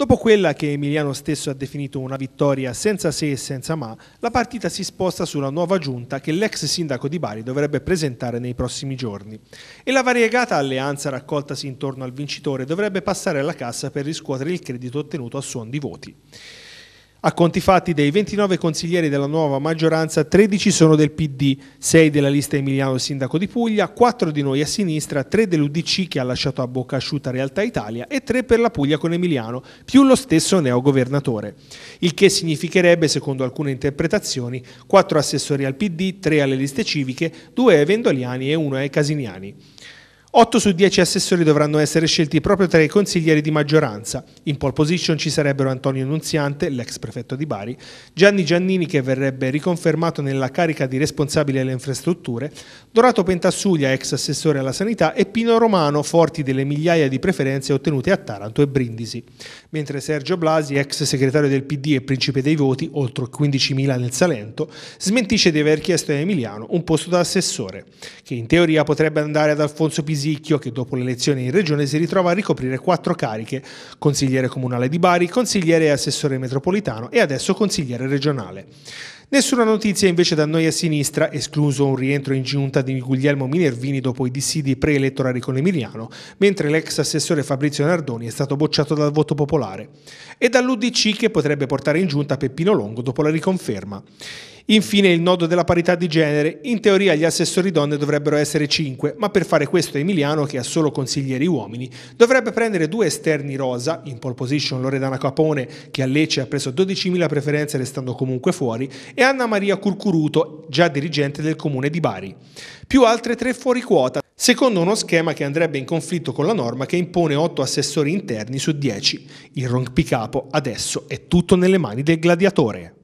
Dopo quella che Emiliano stesso ha definito una vittoria senza se e senza ma, la partita si sposta sulla nuova giunta che l'ex sindaco di Bari dovrebbe presentare nei prossimi giorni e la variegata alleanza raccoltasi intorno al vincitore dovrebbe passare alla cassa per riscuotere il credito ottenuto a suon di voti. A conti fatti, dei 29 consiglieri della nuova maggioranza, 13 sono del PD, 6 della lista Emiliano Sindaco di Puglia, 4 di noi a sinistra, 3 dell'UDC che ha lasciato a bocca asciutta Realtà Italia e 3 per la Puglia con Emiliano, più lo stesso neogovernatore. Il che significherebbe, secondo alcune interpretazioni, 4 assessori al PD, 3 alle liste civiche, 2 ai vendoliani e 1 ai casiniani. 8 su 10 assessori dovranno essere scelti proprio tra i consiglieri di maggioranza. In pole position ci sarebbero Antonio Nunziante, l'ex prefetto di Bari, Gianni Giannini che verrebbe riconfermato nella carica di responsabile alle infrastrutture, Dorato Pentassuglia, ex assessore alla sanità e Pino Romano, forti delle migliaia di preferenze ottenute a Taranto e Brindisi. Mentre Sergio Blasi, ex segretario del PD e principe dei voti, oltre 15.000 nel Salento, smentisce di aver chiesto a Emiliano un posto da assessore, che in teoria potrebbe andare ad Alfonso Pisani Pisicchio che dopo le elezioni in regione si ritrova a ricoprire quattro cariche, consigliere comunale di Bari, consigliere e assessore metropolitano e adesso consigliere regionale. Nessuna notizia invece da noi a sinistra, escluso un rientro in giunta di Guglielmo Minervini dopo i dissidi preelettorali con Emiliano, mentre l'ex assessore Fabrizio Nardoni è stato bocciato dal voto popolare, e dall'UDC che potrebbe portare in giunta Peppino Longo dopo la riconferma. Infine il nodo della parità di genere. In teoria gli assessori donne dovrebbero essere 5, ma per fare questo Emiliano, che ha solo consiglieri uomini, dovrebbe prendere due esterni rosa, in pole position Loredana Capone, che a Lecce ha preso 12.000 preferenze restando comunque fuori, e Anna Maria Curcuruto, già dirigente del comune di Bari, più altre tre fuori quota, secondo uno schema che andrebbe in conflitto con la norma che impone 8 assessori interni su 10. Il rompicapo adesso è tutto nelle mani del gladiatore.